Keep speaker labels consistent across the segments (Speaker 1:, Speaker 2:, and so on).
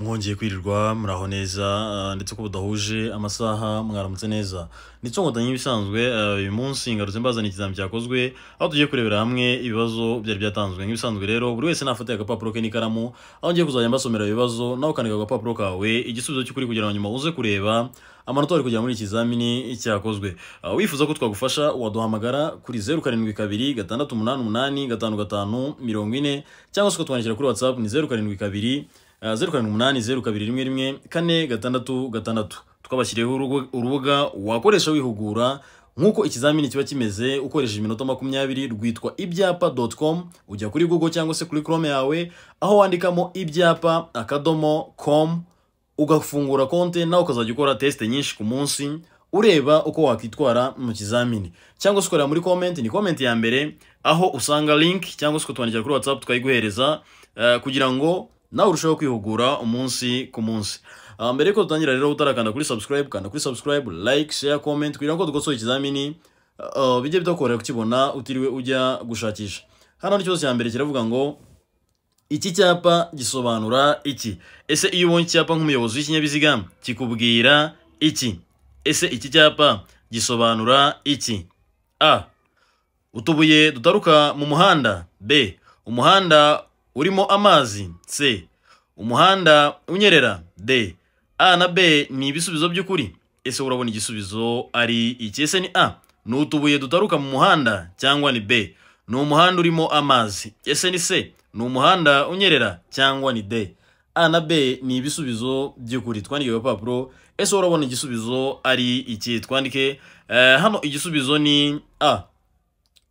Speaker 1: mwongeye kwirirwa muraho neza eh, ndetse ko budahuje amasaha mwaramutse neza ndetse nkodanye ibisanzwe eh, uyu munsi ngarutse mbazana ikizami cyakozwe aho tugiye kurebera hamwe ibibazo byari byatanzwe nk'ibisanzwe rero buri wese nafate agapapuro ke n'ikaramu aho ngiye kuzajya mbasomera ibibazo nawe ukandika agapapuro kawe igisubizo cy'ukuri kugira ngo nyuma uze kureba amanota wari kujya muri ikizamini cyakozwe eh, wifuza ko twagufasha waduhamagara kuri zeru karindwi kabiri gatandatu umunani umunani gatanu gatanu mirongo ine cyangwa se ukatwandikira kuri watsapu ni zeru karindwi kabiri Eh, zeru karindwi umunani zeru kabiri rimwe rimwe kane gatandatu gatandatu twabashyiriyeho urubuga wakoresha wihugura nk'uko ikizamini kiba kimeze ukoresheje iminota makumyabiri rwitwa ibyapa com ujya kuri google cyangwa se kuri chrome yawe aho wandikamo ibyapa akadomo com ugafungura konti nawe ukazajya ukora tesite nyinshi ku munsi ureba uko wakwitwara mu kizamini cyangwa se ukorera muri komenti ni komenti ya mbere aho usanga link cyangwa se ukatwandikira kuri whatsapp tukayiguhereza eh, kugira ngo nawe urushaho kwihugura umunsi ku munsi ah, mbere yuko dutangira rero utarakanda kuri subscribe kanda kuri subscribe like share comment kugira ngo dukosoye ikizamini ah, ah, bijye bidakorohera kukibona utiriwe ujya gushakisha hano ni cyose cya mbere kiravuga ngo iki cyapa gisobanura iki ese iyo ubonye icyapa nk'umuyobozi w'ikinyabiziga kikubwira iki ese iki cyapa gisobanura iki a utubuye dutaruka mu muhanda b umuhanda urimo amazi c umuhanda unyerera d a na b ni ibisubizo by'ukuri ese urabona igisubizo ari iki ese ni a ni utubuye dutaruka mu muhanda cyangwa ni b ni umuhanda urimo amazi ese ni c ni umuhanda unyerera cyangwa ni d a na b ni ibisubizo by'ukuri twandike urupapuro ese urabona igisubizo ari iki twandike eh, hano igisubizo ni a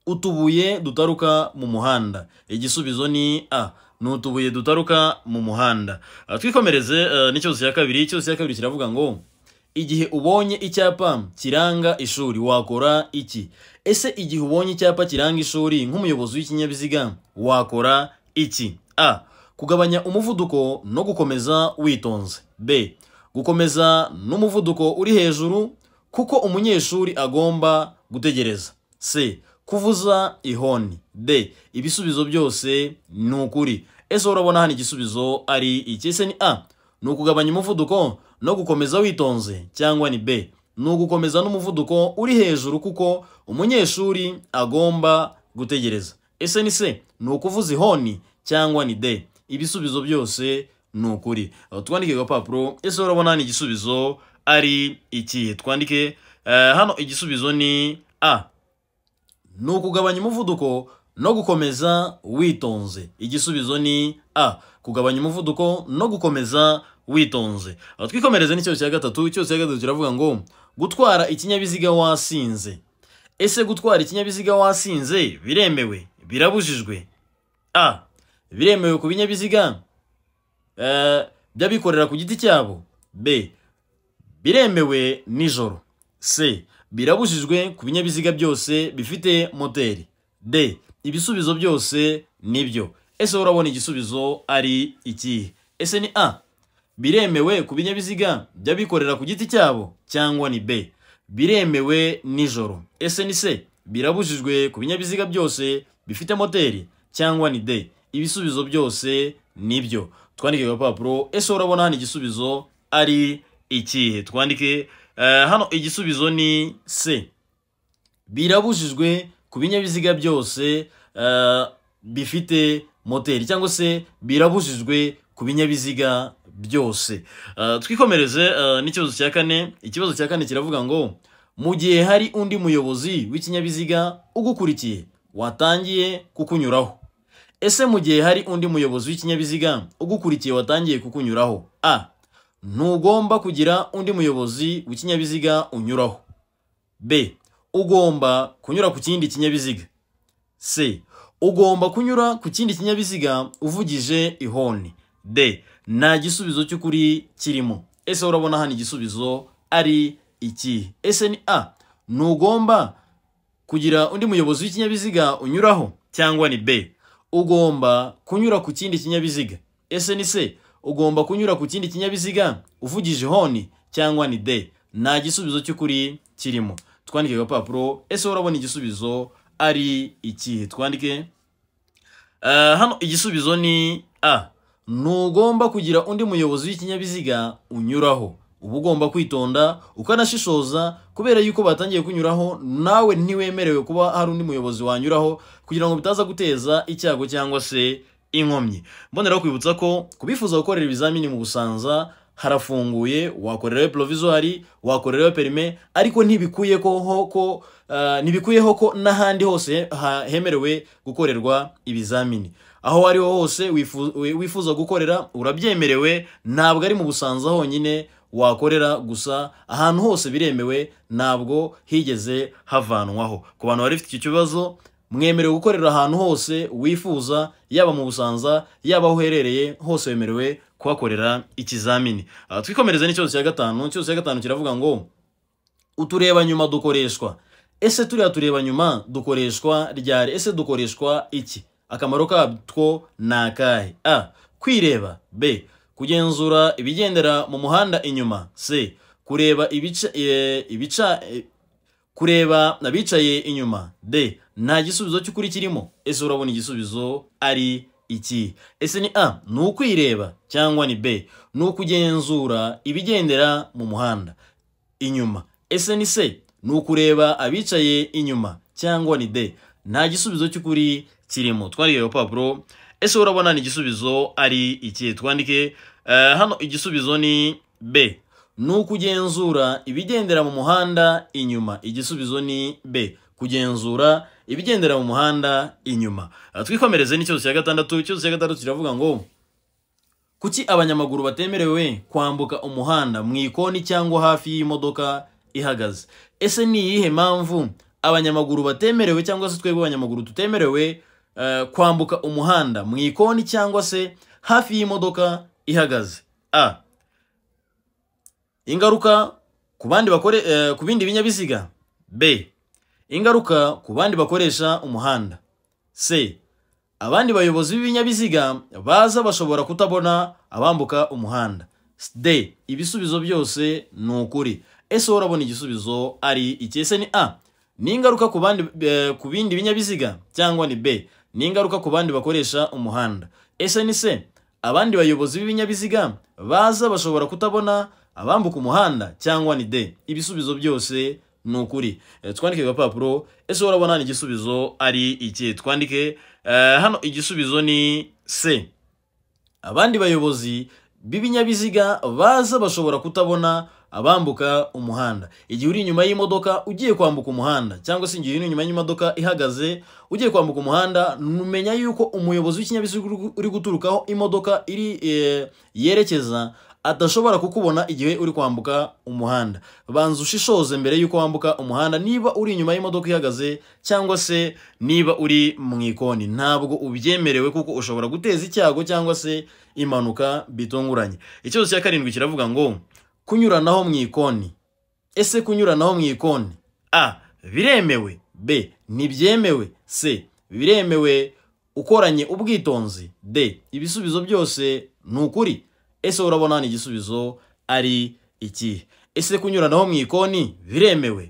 Speaker 1: utubuye dutaruka mu muhanda igisubizo ni a ni utubuye dutaruka mu muhanda ah, twikomereze eh, n'icyose cya kabiri cyose cya kabiri kiravuga ngo igihe ubonye icyapa kiranga ishuri wakora iki ese igihe ubonye icyapa kiranga ishuri nk'umuyobozi w'ikinyabiziga wakora iki a kugabanya umuvuduko no gukomeza witonze b gukomeza n'umuvuduko uri hejuru kuko umunyeshuri agomba gutegereza c kuvuza ihoni d ibisubizo byose ni ukuri ese urabona hano igisubizo ari iki ni a ni ukugabanya umuvuduko no gukomeza witonze cyangwa ni b ni ugukomeza n'umuvuduko uri hejuru kuko umunyeshuri agomba gutegereza ese ni se ni ukuvuza ihoni cyangwa ni d ibisubizo byose ni ukuri twandike agapapuro ese urabona hano igisubizo ari iki twandike eh, hano igisubizo ni a ni ukugabanya umuvuduko no gukomeza witonze igisubizo ni a kugabanya umuvuduko no gukomeza witonze aho twikomereze n'ikibazo cya gatatu cyose cya gatatu kiravuga ngo gutwara ikinyabiziga wasinze ese gutwara ikinyabiziga wasinze biremewe birabujijwe a biremewe ku binyabiziga e, by'abikorera ku giti cyabo b biremewe nijoro c birabujijwe ku binyabiziga byose bifite moteri d ibisubizo byose nibyo ese urabona igisubizo ari iki ese ni a biremewe ku binyabiziga by'abikorera ku giti cyabo cyangwa ni b biremewe nijoro ese ni se birabujijwe ku binyabiziga byose bifite moteri cyangwa ni d ibisubizo byose nibyo twandike ku gapapuro ese urabona hano igisubizo ari ikihe twandike Eh, hano igisubizo ni c birabujijwe ku binyabiziga byose eh, bifite moteri cyangwa se birabujijwe ku binyabiziga byose eh, twikomereze n'ikibazo cya kane ikibazo cya kane kiravuga ngo mu gihe hari undi muyobozi w'ikinyabiziga ugukurikiye watangiye kukunyuraho ese mu gihe hari undi muyobozi w'ikinyabiziga ugukurikiye watangiye kukunyuraho a ntugomba kugira undi muyobozi w'ikinyabiziga unyuraho b ugomba kunyura ku kindi kinyabiziga c ugomba kunyura ku kindi kinyabiziga uvugije ihoni d nta gisubizo cy'ukuri kirimo ese urabona hano igisubizo ari iki ese ni a ntugomba kugira undi muyobozi w'ikinyabiziga unyuraho cyangwa ni b ugomba kunyura ku kindi kinyabiziga ese ni c ugomba kunyura ku kindi kinyabiziga uvugije honi cyangwa ni de nta gisubizo cy'ukuri kirimo twandike agapapuro ese urabona igisubizo ari ikihe twandike eh, hano igisubizo ni a ntugomba kugira undi muyobozi w'ikinyabiziga unyuraho uba ugomba kwitonda ukanashishoza kubera yuko batangiye kunyuraho nawe ntiwemerewe kuba hari undi muyobozi wanyuraho kugira ngo bitaza guteza icyago cyangwa se inkomyi mbonera kwibutsa ko kubifuza gukorera ibizamini mu busanza harafunguye wakorerayo porovizuwari wakorerayo perime ariko ntibikuyeho ko eh, ntibikuyeho ko n'ahandi hose hemerewe gukorerwa ibizamini aho ariho hose wifuza gukorera urabyemerewe ntabwo ari mu busanza honyine wakorera gusa ahantu hose biremewe ntabwo higeze havanwaho ku bantu bari bafite iki kibazo mwemerewe gukorera ahantu hose wifuza yaba mu busanza yaba aho uherereye hose wemerewe kuhakorera ikizamini twikomereze n'ikibazo cya gatanu cyose cya gatanu kiravuga ngo utureba nyuma dukoreshwa ese turiya tureba nyuma dukoreshwa ryari ese dukoreshwa iki akamaro katwo ni akahe a kwireba b kugenzura ibigendera mu muhanda inyuma c kureba ibica e, e, kureba abicaye inyuma de nta gisubizo cy'ukuri kirimo ese urabona igisubizo ari iki ese ni a ni ukwireba cyangwa ni b ni ukugenzura ibigendera mu muhanda inyuma ese ni c ni ukureba abicaye inyuma cyangwa ni d nta gisubizo cy'ukuri kirimo twariye urupapuro ese urabona ni igisubizo ari iki twandike eh, hano igisubizo ni b ni ukugenzura ibigendera mu muhanda inyuma igisubizo ni b kugenzura ibigendera mu muhanda inyuma ah, twikomereze n'icyose cya gatandatu icyose cya gatandatu kiravuga ngo kuki abanyamaguru batemerewe kwambuka umuhanda mu ikoni cyangwa hafi y'imodoka ihagaze ese ni iyihe mpamvu abanyamaguru batemerewe cyangwa se twebwe abanyamaguru tutemerewe eh, kwambuka umuhanda mu ikoni cyangwa se hafi y'imodoka ihagaze a ingaruka ku bandi bakore eh, ku bindi binyabiziga b ingaruka ku bandi bakoresha umuhanda c abandi bayobozi b'ibinyabiziga baza bashobora kutabona abambuka umuhanda d ibisubizo byose ni ukuri ese urabona igisubizo ari icyese ni a ni ingaruka eh, ku bindi binyabiziga cyangwa ni b ni ingaruka ku bandi bakoresha umuhanda ese ni se abandi bayobozi b'ibinyabiziga baza bashobora kutabona abambuka umuhanda cyangwa ni de ibisubizo byose ni ukuri eh, twandike agapapuro ese urabona hano igisubizo ari iki twandike eh, hano igisubizo ni se abandi bayobozi b'ibinyabiziga baza bashobora kutabona abambuka umuhanda igihe uri inyuma y'imodoka ugiye kwambuka umuhanda cyangwa se igihe uri inyuma y'imodoka ihagaze ugiye kwambuka umuhanda numenya yuko umuyobozi w'ikinyabiziga uri guturukaho imodoka iri eh, yerekeza adashobora kukubona igihe uri kwambuka umuhanda banza ushishoze mbere y'uko wambuka umuhanda niba uri inyuma y'imodoka ihagaze cyangwa se niba uri mu ikoni ntabwo ubyemerewe kuko ushobora guteza icyago cyangwa se impanuka bitunguranye ikibazo cya karindwi kiravuga ngo kunyuranaho mu ikoni ese kunyuranaho mu ikoni a biremewe b ntibyemewe c biremewe ukoranye ubwitonzi d ibisubizo byose ni ukuri ese urabona ni igisubizo ari iki ese kunyuranaho mu ikoni biremewe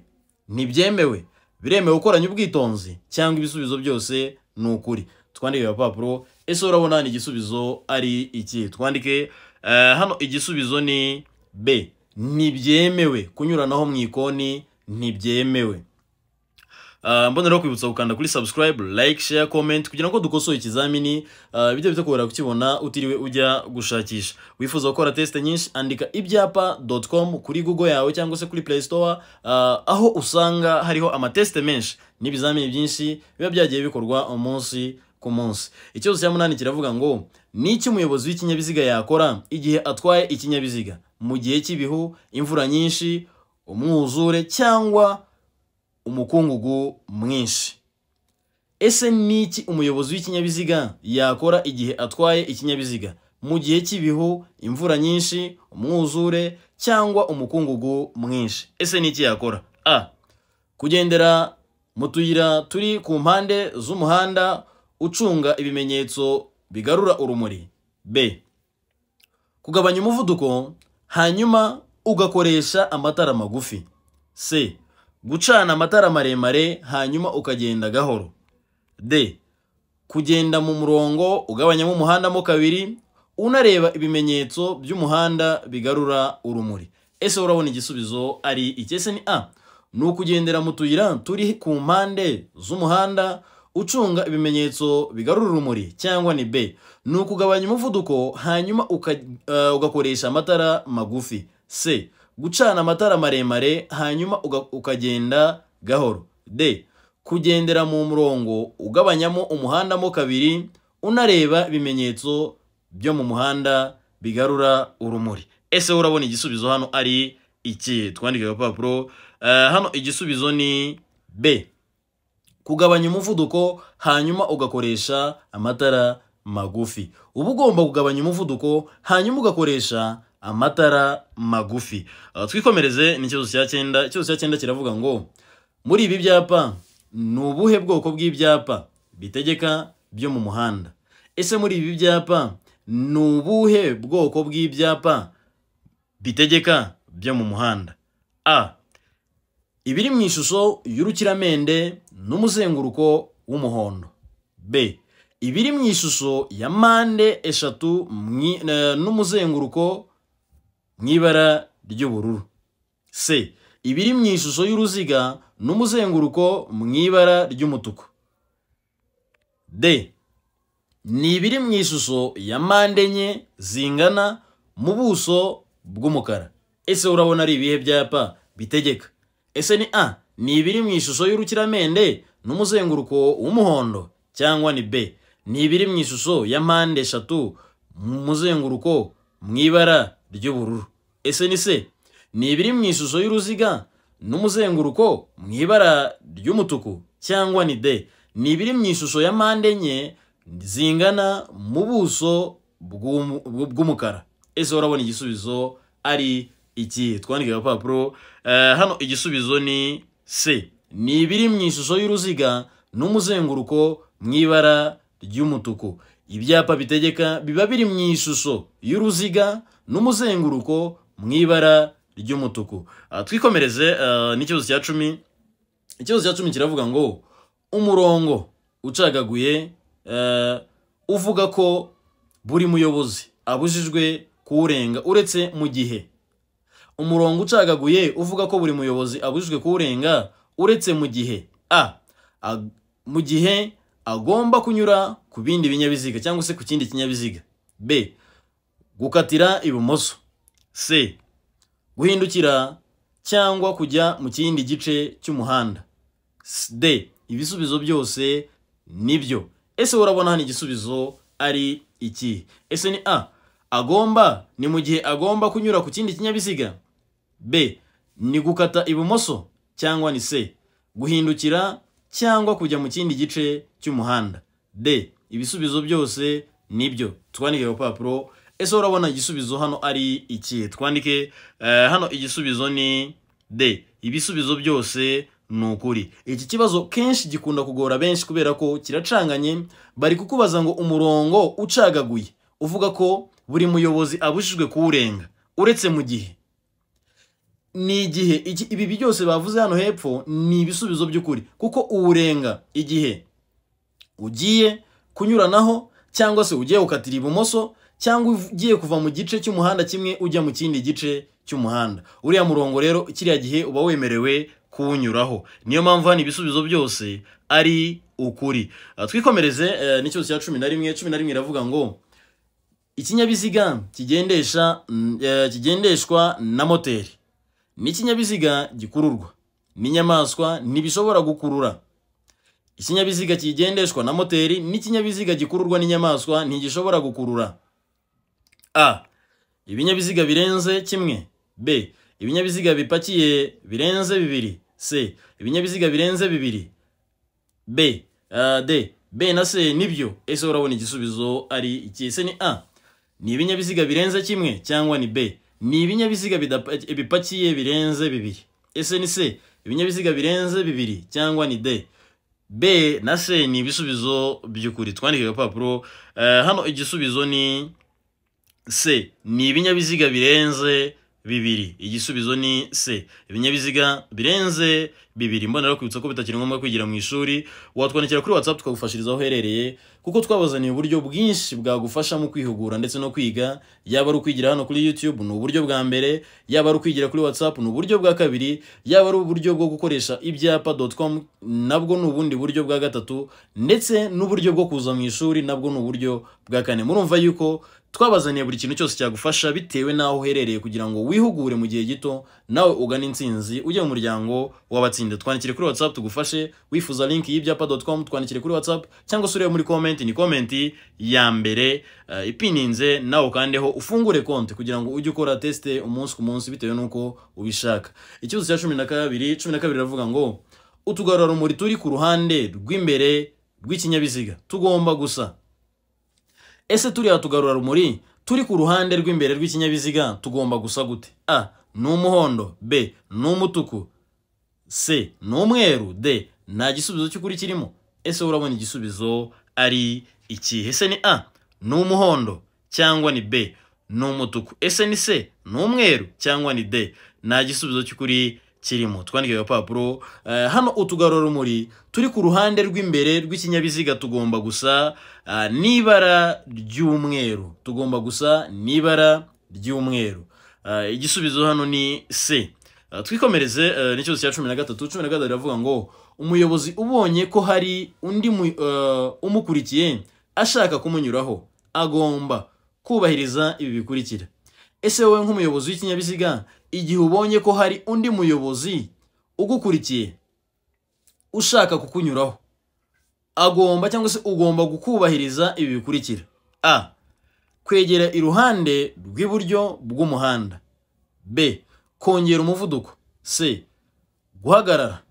Speaker 1: ntibyemewe biremewe gukoranya ubwitonzi cyangwa ibisubizo byose ni ukuri twandike agapapuro ese urabona ni igisubizo ari iki twandike eh, hano igisubizo ni b ntibyemewe kunyuranaho mu ikoni ntibyemewe Uh, mbonera kwibutsa gukanda kuri subscribe like share comment kugira ngo dukosore ikizamini bijya uh, bitakubera kukibona utiriwe ujya gushakisha wifuza gukora tesite nyinshi andika ibyapa com kuri google yawe cyangwa se kuri play store uh, aho usanga hariho amateste menshi n'ibizamini byinshi biba byagiye bikorwa umunsi ku munsi ikibazo cya munani kiravuga ngo ni iki umuyobozi w'ikinyabiziga yakora igihe atwaye ikinyabiziga mu gihe cy'ibihu imvura nyinshi umwuzure cyangwa umukungugu mwinshi ese niki umuyobozi w'ikinyabiziga yakora igihe atwaye ikinyabiziga mu gihe cy'ibihu imvura nyinshi umwuzure cyangwa umukungugu mwinshi ese ni yakora a kugendera mu tuyira turi ku mpande z'umuhanda ucunga ibimenyetso bigarura urumuri b kugabanya umuvuduko hanyuma ugakoresha amatara magufi c gucana amatara maremare hanyuma ukagenda gahoro d kugenda mu murongo ugabanyamo umuhandamo kabiri unareba ibimenyetso by'umuhanda bigarura urumuri ese urabona igisubizo ari ikese ni a ni ukugendera mu tuyira turi ku mpande z'umuhanda ucunga ibimenyetso bigarura urumuri cyangwa ni b ni ukugabanya umuvuduko hanyuma eh, ugakoresha amatara magufi c gucana amatara maremare hanyuma ukagenda gahoro d kugendera mu murongo ugabanyamo umuhanda mo kabiri unareba ibimenyetso byo mu muhanda bigarura urumuri ese urabona igisubizo hano ari iki twandike agapapuro eh, hano igisubizo ni b kugabanya umuvuduko hanyuma ugakoresha amatara magufi uba ugomba kugabanya umuvuduko hanyuma ugakoresha amatara magufi uh, twikomereze ni ikibazo cya cyenda ikibazo cya cyenda kiravuga ngo muri ibi byapa ni ubuhe bwoko bw'ibyapa bitegeka byo mu muhanda ese muri ibi byapa ni ubuhe bwoko bw'ibyapa bitegeka byo mu muhanda a ibiri mu ishusho y'urukiramende n'umuzenguruko w'umuhondo b ibiri mu ishusho ya mpande eshatu eh, n'umuzenguruko mu ibara ry'ubururu C ibiri mu ishusho y'uruziga n'umuzenguruko mu ibara ry'umutuku d ni ibiri mu ishusho ya mpande enye zingana mu buso bw'umukara ese urabona ari ibihe byapa bitegeka ese ni a ni ibiri mu ishusho y'urukiramende n'umuzenguruko w'umuhondo cyangwa ni b ni ibiri mu ishusho ya mpande eshatu mu muzenguruko mu ibara ry'ubururu ese ni se ni ibiri mu ishusho y'uruziga n'umuzenguruko mu ibara ry'umutuku cyangwa ni de ni ibiri mu ishusho ya mpande enye zingana mu buso bw'umukara ese urabona igisubizo ari iki twandike agapapuro eh, hano igisubizo ni se ni ibiri mu ishusho y'uruziga n'umuzenguruko mu ibara ry'umutuku ibyapa bitegeka biba biri mu ishusho y'uruziga n'umuzenguruko mu ibara ry'umutuku ah, twikomereze ah, n'ikibazo cya cumi ikibazo cya cumi kiravuga ngo umurongo ucagaguye eh, uvuga ko buri muyobozi abujijwe kuwurenga uretse mu gihe umurongo ucagaguye uvuga ko buri muyobozi abujijwe kuwurenga uretse mu gihe a mu gihe agomba kunyura ku bindi binyabiziga cyangwa se ku kindi kinyabiziga b gukatira ibumoso c guhindukira cyangwa kujya mu kindi gice cy'umuhanda d ibisubizo byose nibyo ese urabona hano igisubizo ari iki ese ni a agomba ni mu gihe agomba kunyura ku kindi kinyabiziga b ni gukata ibumoso cyangwa ni c guhindukira cyangwa kujya mu kindi gice cy'umuhanda d ibisubizo byose nibyo twandike ku ese urabona igisubizo hano ari iki twandike eh, hano igisubizo ni de ibisubizo byose ni ukuri iki kibazo kenshi gikunda kugora benshi kubera ko kiracanganye bari kukubaza ngo umurongo ucagaguye uvuga ko buri muyobozi abujijwe kuwurenga uretse mu gihe ni igihe ibi byose bavuze hano hepfo ni ibisubizo by'ukuri kuko uwurenga igihe ugiye kunyuranaho cyangwa se ugiye gukatira ibumoso cyangwa ugiye kuva mu gice cy'umuhanda kimwe ujya mu kindi gice cy'umuhanda uriya murongo rero kiriya gihe uba wemerewe kuwunyuraho niyo mpamvu hano ibisubizo byose ari ukuri ah, twikomereze eh, n'ikibazo cya cumi na rimwe cumi na rimwe iravuga ngo ikinyabiziga kigendesha mm, eh, kigendeshwa na moteri ni ikinyabiziga gikururwa n'inyamaswa ntibishobora gukurura ikinyabiziga kigendeshwa na moteri n'ikinyabiziga gikururwa n'inyamaswa ntigishobora gukurura a ibinyabiziga birenze kimwe b ibinyabiziga bipakiye birenze bibiri c ibinyabiziga birenze bibiri b d b na c nibyo ese urabona igisubizo ari iki se ni a ni ibinyabiziga birenze kimwe cyangwa ni b ni ibinyabiziga bipakiye birenze bibiri ese ni c ibinyabiziga birenze bibiri cyangwa ni d b na se ni ibisubizo by'ukuri twandike agapapuro eh, hano igisubizo ni se ni ibinyabiziga birenze bibiri igisubizo ni se ibinyabiziga birenze bibiri mbonera kwibutsa ko bitakiri ngombwa kwigira mu ishuri watwandikira kuri whatsapp tukagufashiriza aho uherereye kuko twabazaniye uburyo bwinshi bwagufasha mu kwihugura ndetse no kwiga yaba ari ukwigira hano kuri youtube ni uburyo bwa mbere yaba ari ukwigira kuri whatsapp ni uburyo bwa kabiri yaba ari uburyo bwo gukoresha ibyapa com nabwo ni ubundi buryo bwa gatatu ndetse n'uburyo bwo kuza mu ishuri nabwo ni uburyo bwa kane murumva yuko twabazaniye buri kintu cyose cyagufasha bitewe n'aho uherereye kugira ngo wihugure mu gihe gito nawe ugane insinzi ujye mu muryango w'abatsinda twandikire kuri watsapu tugufashe wifuza linki y'ibyapa doti komu twandikire kuri watsapu cyangwa se urebe muri komenti ni komenti ya mbere eh, ipininze nawe ukandeho ufungure konti kugira ngo ujye ukora tesite umunsi ku munsi bitewe n'uko ubishaka ikibazo cya cumi na kabiri cumi na kabiri iravuga ngo utugarurarumuri turi ku ruhande rw'imbere rw'ikinyabiziga tugomba gusa ese turi turiya rumuri turi ku ruhande rw'imbere rw'ikinyabiziga tugomba gusa gute a ni umuhondo b ni umutuku c ni umweru d nta gisubizo cy'ukuri kirimo ese urabona igisubizo ari ikihe se ni a ni umuhondo cyangwa ni b ni umutuku ese ni c ni umweru cyangwa ni d nta gisubizo cy'ukuri kirimo twandike agapapuro eh, hano rumuri turi ku ruhande rw'imbere rw'ikinyabiziga tugomba gusa Ah, n'ibara ry'umweru tugomba gusa n'ibara ry'umweru ah, igisubizo hano ni se ah, twikomereze ni cyose cya cumi na gatatu cumi na gatatu iravuga ngo umuyobozi ubonye ko hari undi umukurikiye ashaka kumunyuraho agomba kubahiriza ibi bikurikira ese wowe nk'umuyobozi w'ikinyabiziga igihe ubonye ko hari undi muyobozi ugukurikiye ushaka kukunyuraho agomba cyangwa se ugomba gukubahiriza ibi bikurikira a kwegera iruhande rw'iburyo bw'umuhanda b kongera umuvuduko c guhagarara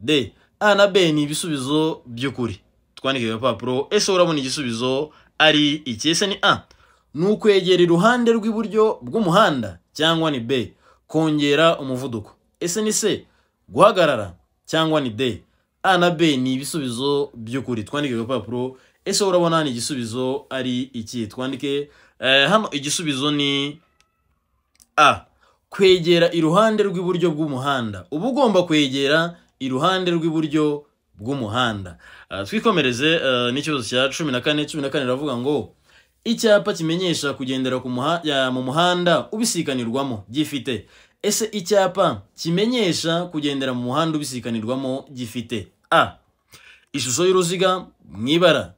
Speaker 1: d a na b ni ibisubizo by'ukuri twandike agapapuro ese urabona igisubizo ari iki ese ni a ni ukwegera iruhande rw'iburyo bw'umuhanda cyangwa ni b kongera umuvuduko ese ni c guhagarara cyangwa ni d a na b ni ibisubizo by'ukuri twandike urupapuro ese urabona hano igisubizo ari iki twandike eh, hano igisubizo ni a kwegera iruhande rw'iburyo bw'umuhanda uba ugomba kwegera iruhande rw'iburyo bw'umuhanda eh, twikomereze eh, n'ikibazo cya cumi na kane cumi na kane iravuga ngo icyapa kimenyesha kugendera mu muhanda ubisikanirwamo gifite ese icyapa kimenyesha kugendera mu muhanda ubisikanirwamo gifite a ishusho y'uruziga mu ibara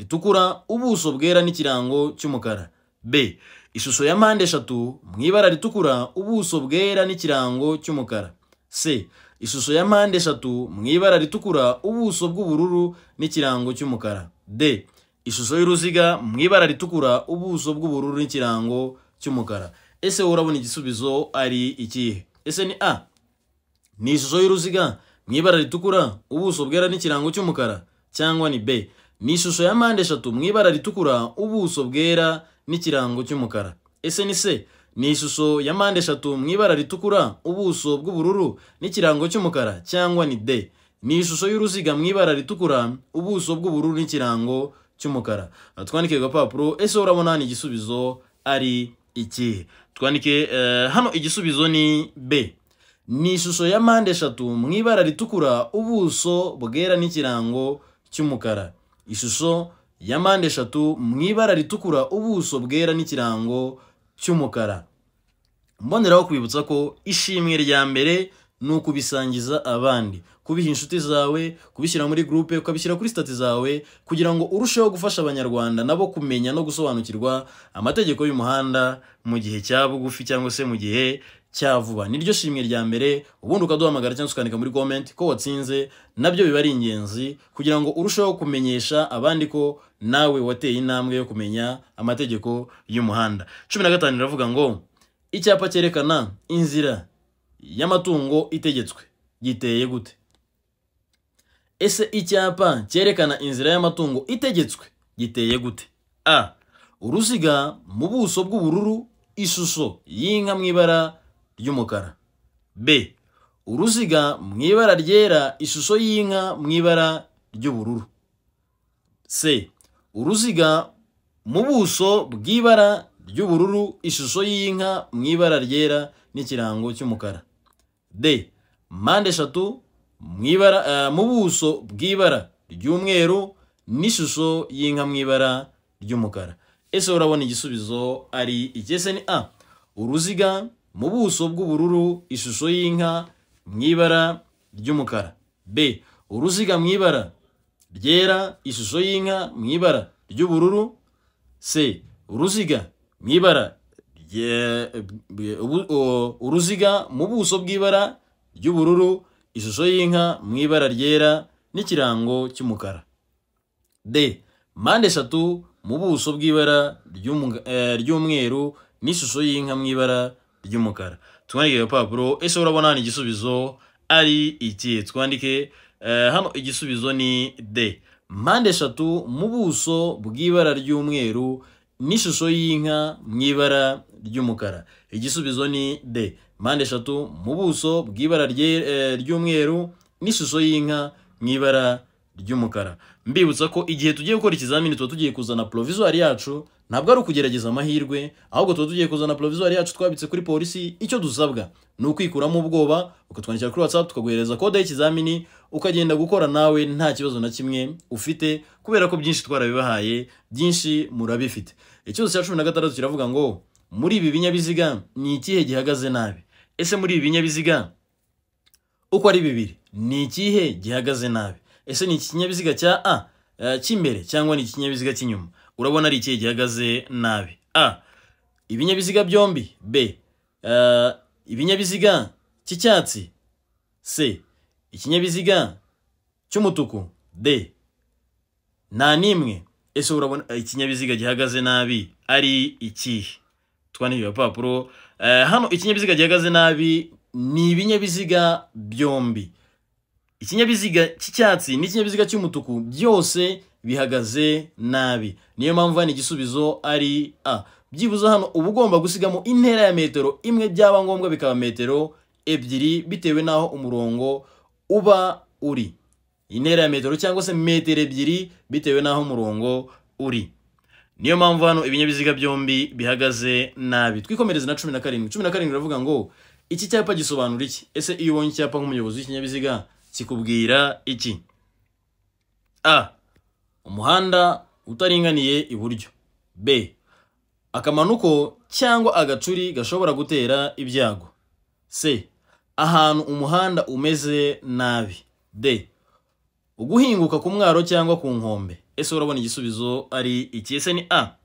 Speaker 1: ritukura ubuso bwera n'ikirango cy'umukara b ishusho ya mpande eshatu mu ibara ritukura ubuso bwera n'ikirango cy'umukara c ishusho ya mpande eshatu mu ibara ritukura ubuso bw'ubururu n'ikirango cy'umukara d ishusho y'uruziga mu ibara ritukura ubuso bw'ubururu n'ikirango cy'umukara ese urabona igisubizo ari ikihe ese ni a ni ishusho y'uruziga mu ritukura ubuso bwera n'ikirango cy'umukara cyangwa ni b ni ishusho ya mpande eshatu mwibara ritukura ubuso bwera n'ikirango cy'umukara ese ni se ni ishusho ya mpande eshatu mwibara ritukura ubuso bw'ubururu n'ikirango cy'umukara cyangwa ni d ni ishusho y'uruziga mwibara ritukura ubuso bw'ubururu n'ikirango cy'umukara twandike agapapuro ese urabona hano igisubizo ari iki twandike eh, hano igisubizo ni b ni ishusho ya mpande eshatu mu ibara ritukura ubuso bwera n'ikirango cy'umukara ishusho ya mpande eshatu mu ibara ritukura ubuso bwera n'ikirango cy'umukara mboneraho kwibutsa ko ishimwe rya mbere ni ukubisangiza abandi kubiha inshuti zawe kubishyira muri gurupe ukabishyira kuri sitati zawe kugira ngo urusheho gufasha abanyarwanda nabo kumenya no gusobanukirwa amategeko y'umuhanda mu gihe cya bugufi cyangwa se mu gihe cya vuba niryo shimwe rya mbere ubundi ukaduhamagara cyangwa ukandika muri komenti ko watsinze nabyo biba ari ingenzi kugira ngo urusheho kumenyesha abandi ko nawe wateye intambwe yo kumenya amategeko y'umuhanda cumi na gatanu iravuga ngo icyapa cyerekana inzira y'amatungo itegetswe giteye gute ese icyapa cyerekana inzira y'amatungo itegetswe giteye gute a uruziga mu buso bw'ubururu ishusho y'inka mu ibara ry'umukara b uruziga mu ibara ryera ishusho y'inka mu ibara ry'ubururu c uruziga mu buso bw'ibara ry'ubururu ishusho y'inka mu ibara ryera n'ikirango cy'umukara d mpande eshatu mu eh, buso bw'ibara ry'umweru n'ishusho y'inka mu ibara ry'umukara ese urabona igisubizo ari ikese ni a uruziga mu buso bw'ubururu ishusho y'inka mu ibara ry'umukara b uruziga mu ibara ryera ishusho y'inka mu ibara ry'ubururu c uruziga mu ibara uruziga mu buso bw'ibara ry'ubururu ishusho y'inka mu ibara ryera n'ikirango cy'umukara d mpande eshatu mu buso bw'ibara eh, ry'umweru n'ishusho y'inka mu ibara ry'umukara twandike agapapuro ese urabona hano igisubizo ari iki twandike eh, hano igisubizo ni de mpande eshatu mu buso bw'ibara ry'umweru n'ishusho y'inka mu ibara ry'umukara igisubizo ni de mpande eshatu mu buso bw'ibara eh, ry'umweru n'ishusho y'inka mu ibara ry'umukara mbibutsa ko igihe tugiye gukora ikizamini tuba tugiye kuzana porovizwari yacu ntabwo ari ukugerageza amahirwe ahubwo tuba tugiye kuzana porovizori yacu twabitse kuri polisi icyo dusabwa ni ukwikuramo ubwoba ukatwandikira kuri watsapu tukaguhereza kode y'ikizamini ukagenda gukora nawe nta kibazo na kimwe ufite kubera ko byinshi twarabibahaye byinshi murabifite ikibazo cya cumi na gatandatu kiravuga ngo muri ibi binyabiziga ni ikihe gihagaze nabi ese muri ibi binyabiziga uko ari bibiri ni ikihe gihagaze nabi ese ni ikinyabiziga cya a eh, cy'imbere cyangwa ni ikinyabiziga cy'inyuma urabona ari ikihe gihagaze nabi a ibinyabiziga byombi b e, ibinyabiziga cy'icyatsi c ikinyabiziga cy'umutuku d nta n'imwe ese urabona ikinyabiziga gihagaze nabi ari ikihe twane ibyo e, hano ikinyabiziga gihagaze nabi ni ibinyabiziga byombi ikinyabiziga cy'icyatsi n'ikinyabiziga cy'umutuku byose bihagaze nabi niyo mpamvu hano igisubizo ari a byibuze hano uba ugomba gusigamo intera ya metero imwe byaba ngombwa bikaba metero ebyiri bitewe n'aho umurongo uba uri intera ya metero cyangwa se metero ebyiri bitewe n'aho umurongo uri niyo mpamvu hano ibinyabiziga byombi bihagaze nabi twikomereze na cumi na karindwi cumi na karindwi iravuga ngo iki cyapa gisobanura iki ese iyo ubonye icyapa nk'umuyobozi w'ikinyabiziga kikubwira iki a umuhanda utaringaniye iburyo b akamanuko cyangwa agacuri gashobora gutera ibyago c ahantu umuhanda umeze nabi d uguhinguka ku mwaro cyangwa ku nkombe ese urabona igisubizo ari iki ese ni a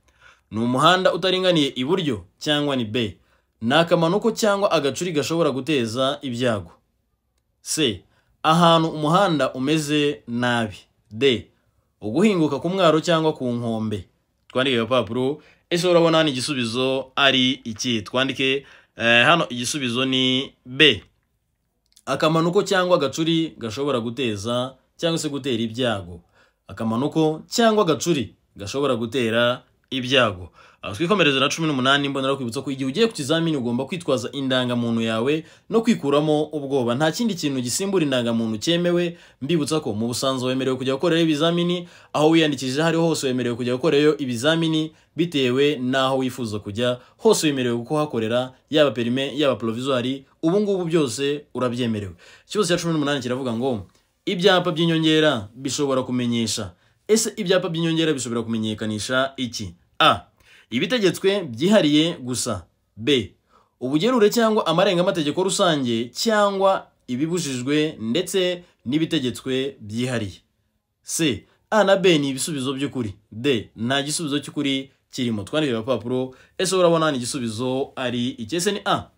Speaker 1: ni umuhanda utaringaniye iburyo cyangwa ni b ni akamanuko cyangwa agacuri gashobora guteza ibyago c ahantu umuhanda umeze nabi d uguhinguka ku mwaro cyangwa ku nkombe twandike agapapuro ese urabona ni igisubizo ari iki twandike eh, hano igisubizo ni b akamanuko cyangwa agacuri gashobora guteza cyangwa se gutera ibyago akamanuko cyangwa agacuri gashobora gutera ibyago twikomereze na cumi n'umunani mbonera kwibutsa ko igihe ugiye ku kizamini ugomba kwitwaza indangamuntu yawe no kwikuramo ubwoba nta kindi kintu gisimbura indangamuntu cyemewe mbibutsa ko mu busanzwe wemerewe kujya gukorerayo ibizamini aho wiyandikishije aho ari hose wemerewe kujya gukorerayo ibizamini bitewe n'aho wifuza kujya hose wemerewe kuhakorera yaba perime yaba porovizwari ubu ngubu byose urabyemerewe ikibazo cya cumi n'umunani kiravuga ngo ibyapa by'inyongera bishobora kumenyesha ese ibyapa by'inyongera bishobora kumenyekanisha iki a ibitegetswe byihariye gusa b ubugerure cyangwa amarengamateko rusange cyangwa ibibujijwe ndetse n'ibitegetswe byihariye c a na b ni ibisubizo by'ukuri d nta gisubizo cy'ukuri kirimo twandikira urupapuro ese urabona ni igisubizo ari icyese ni a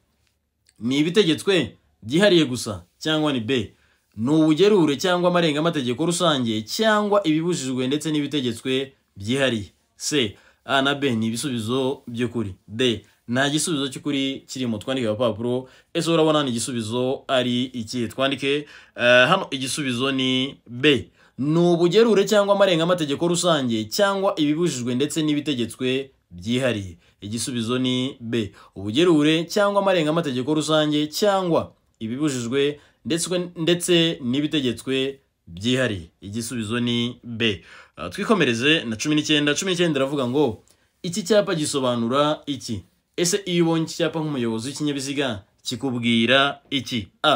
Speaker 1: ni ibitegetswe byihariye gusa cyangwa ni b ni ubugerure cyangwa amarengamateko rusange cyangwa ibibujijwe ndetse n'ibitegetswe byihariye c a na b ni ibisubizo by'ukuri d nta gisubizo cy'ukuri kirimo twandike agapapuro ese urabona hano igisubizo ari iki twandike eh, hano igisubizo ni b ni ubugerure cyangwa amarengaamategeko rusange cyangwa ibibujijwe ndetse n'ibitegetswe byihariye igisubizo ni b ubugerure cyangwa amarengaamategeko rusange cyangwa ibibujijwe ndetse ndetse n'ibitegetswe byihariye igisubizo ni b ah, twikomereze na cumi n'icyenda cumi n'icyenda iravuga ngo iki cyapa gisobanura iki ese iyo ubonye iki cyapa nk'umuyobozi w'ikinyabiziga kikubwira iki a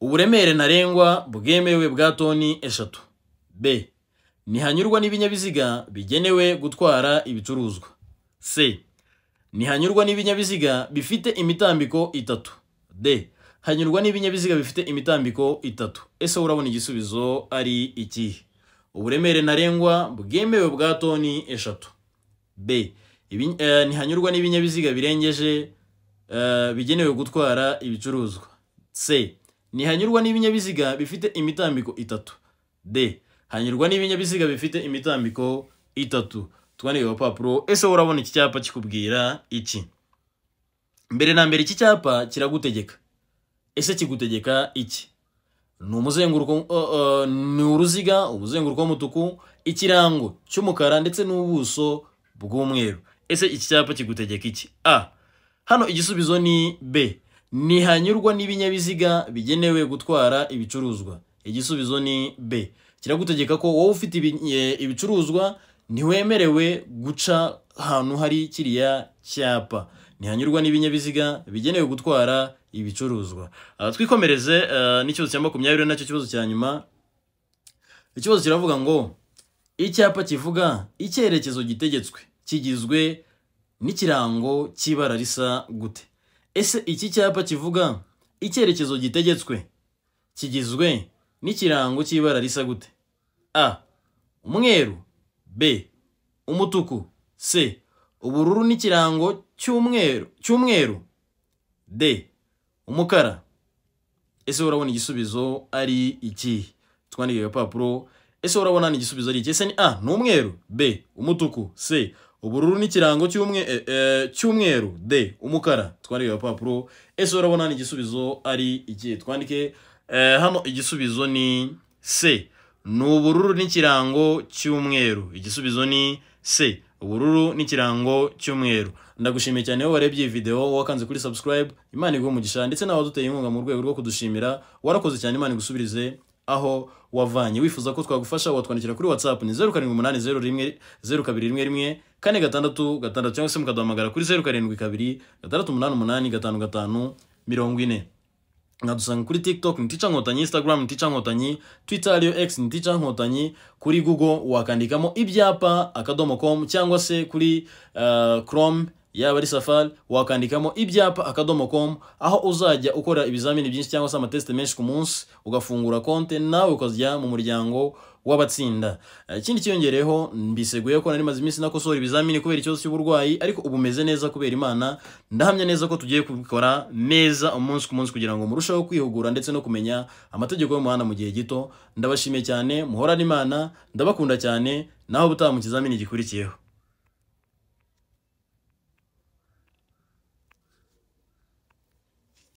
Speaker 1: uburemere ntarengwa bwemewe bwa toni eshatu b ntihanyurwa n'ibinyabiziga bigenewe gutwara ibicuruzwa c ntihanyurwa n'ibinyabiziga bifite imitambiko itatu d hanyurwa n'ibinyabiziga bifite imitambiko itatu ese urabona igisubizo ari ikihe uburemere ntarengwa bwemewe bwa toni eshatu b eh, ntihanyurwa n'ibinyabiziga birengeje eh, bigenewe gutwara ibicuruzwa c ntihanyurwa n'ibinyabiziga bifite imitambiko itatu d hanyurwa n'ibinyabiziga bifite imitambiko itatu twandike urupapuro ese urabona iki cyapa kikubwira iki mbere na mbere iki cyapa kiragutegeka ese kigutegeka iki ni umuzenguruko uh, uh, ni uruziga umuzenguruko w'umutuku ikirango cy'umukara ndetse n'ubuso bw'umweru ese iki cyapa kigutegeka iki a hano igisubizo ni b ntihanyurwa n'ibinyabiziga bigenewe gutwara ibicuruzwa igisubizo ni b kiragutegeka ko wowe ufite e, ibicuruzwa ntiwemerewe guca ahantu hari kiriya cyapa ntihanyurwa n'ibinyabiziga bigenewe gutwara ibicuruzwa ah, twikomereze ah, n'ikibazo cya makumyabiri nacyo kibazo cya nyuma ikibazo kiravuga ngo icyapa kivuga icyerekezo gitegetswe kigizwe n'ikirango cy'ibara risa gute ese iki cyapa kivuga icyerekezo gitegetswe kigizwe n'ikirango cy'ibara risa gute a umweru b umutuku c ubururu n'ikirango cy'umweru cy'umweru d umukara ese urabona igisubizo ari iki twandike agapapuro ese urabona hano igisubizo ari iki ese ni a ni umweru b umutuku c ubururu n'ikirango eh, eh, cy'umweru d umukara twandike agapapuro ese urabona hano igisubizo ari iki twandike eh, hano igisubizo ni c ni ubururu n'ikirango cy'umweru igisubizo ni c ubururu n'ikirango cy'umweru ndagushimiye cyane wowe warebye iyi videwo wakanze kuri subscribe imana iguhe umugisha ndetse nawe duteye inkunga mu rwego rwo kudushimira warakoze cyane imana igusubirize aho wavanye wifuza ko twagufasha watwandikira kuri whatsapp ni zeru karindwi umunani zeru rimwe zeru kabiri rimwe rimwe kane gatandatu gatandatu cyangwa se mukaduhamagara kuri zeru karindwi kabiri gatandatu umunani umunani gatanu gatanu mirongo ine nkadusanga kuri tiktok ni nkotanyi instagram ni nkotanyi twitter ariyo x ni nkotanyi kuri google wakandikamo ibyapa akadomo com cyangwa se kuri chrome yaba ari safari wakandikamo ibyapa akadomo com aho uzajya ukora ibizamini byinshi cyangwa se amatesite menshi ku munsi ugafungura konti nawe ukajya mu muryango w'abatsinda eh, ikindi cyiyongereyeho mbiseguye ko nari maze iminsi nakosora ibizamini kubera ikibazo cy'uburwayi ariko ubu meze neza kubera imana ndahamya neza ko tugiye kubikora neza umunsi ku munsi kugira ngo murusheho kwihugura ndetse no kumenya amategeko y'umuhanda mu gihe gito ndabashimiye cyane muhorane imana ndabakunda cyane naho butaha mu kizamini gikurikiyeho